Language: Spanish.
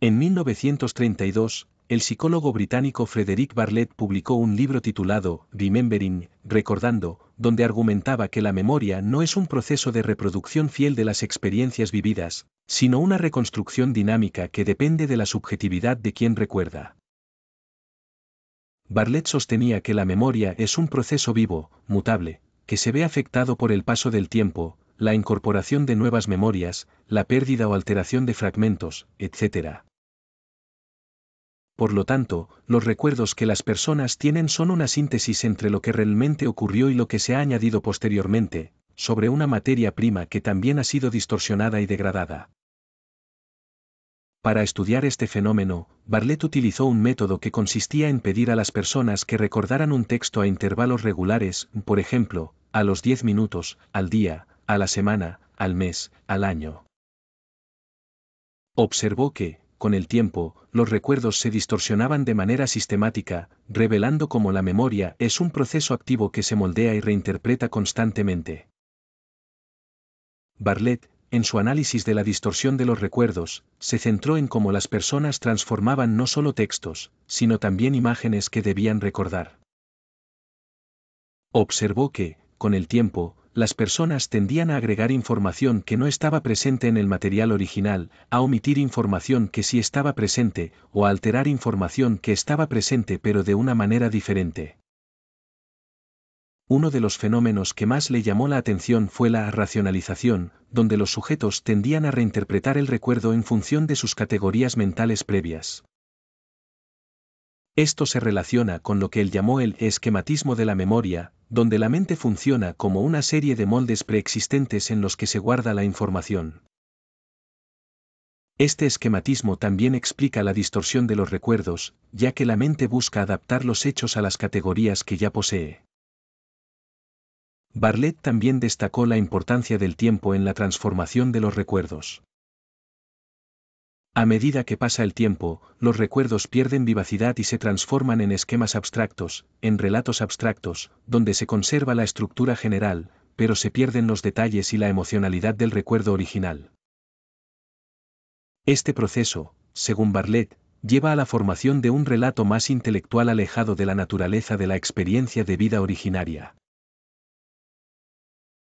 En 1932, el psicólogo británico Frederick Bartlett publicó un libro titulado Remembering, Recordando, donde argumentaba que la memoria no es un proceso de reproducción fiel de las experiencias vividas, sino una reconstrucción dinámica que depende de la subjetividad de quien recuerda. Bartlett sostenía que la memoria es un proceso vivo, mutable, que se ve afectado por el paso del tiempo, la incorporación de nuevas memorias, la pérdida o alteración de fragmentos, etc., por lo tanto, los recuerdos que las personas tienen son una síntesis entre lo que realmente ocurrió y lo que se ha añadido posteriormente, sobre una materia prima que también ha sido distorsionada y degradada. Para estudiar este fenómeno, Barlet utilizó un método que consistía en pedir a las personas que recordaran un texto a intervalos regulares, por ejemplo, a los 10 minutos, al día, a la semana, al mes, al año. Observó que, con el tiempo, los recuerdos se distorsionaban de manera sistemática, revelando cómo la memoria es un proceso activo que se moldea y reinterpreta constantemente. Barlett, en su análisis de la distorsión de los recuerdos, se centró en cómo las personas transformaban no solo textos, sino también imágenes que debían recordar. Observó que, con el tiempo, las personas tendían a agregar información que no estaba presente en el material original, a omitir información que sí estaba presente, o a alterar información que estaba presente pero de una manera diferente. Uno de los fenómenos que más le llamó la atención fue la racionalización, donde los sujetos tendían a reinterpretar el recuerdo en función de sus categorías mentales previas. Esto se relaciona con lo que él llamó el esquematismo de la memoria, donde la mente funciona como una serie de moldes preexistentes en los que se guarda la información. Este esquematismo también explica la distorsión de los recuerdos, ya que la mente busca adaptar los hechos a las categorías que ya posee. Barlet también destacó la importancia del tiempo en la transformación de los recuerdos. A medida que pasa el tiempo, los recuerdos pierden vivacidad y se transforman en esquemas abstractos, en relatos abstractos, donde se conserva la estructura general, pero se pierden los detalles y la emocionalidad del recuerdo original. Este proceso, según Barlet, lleva a la formación de un relato más intelectual alejado de la naturaleza de la experiencia de vida originaria.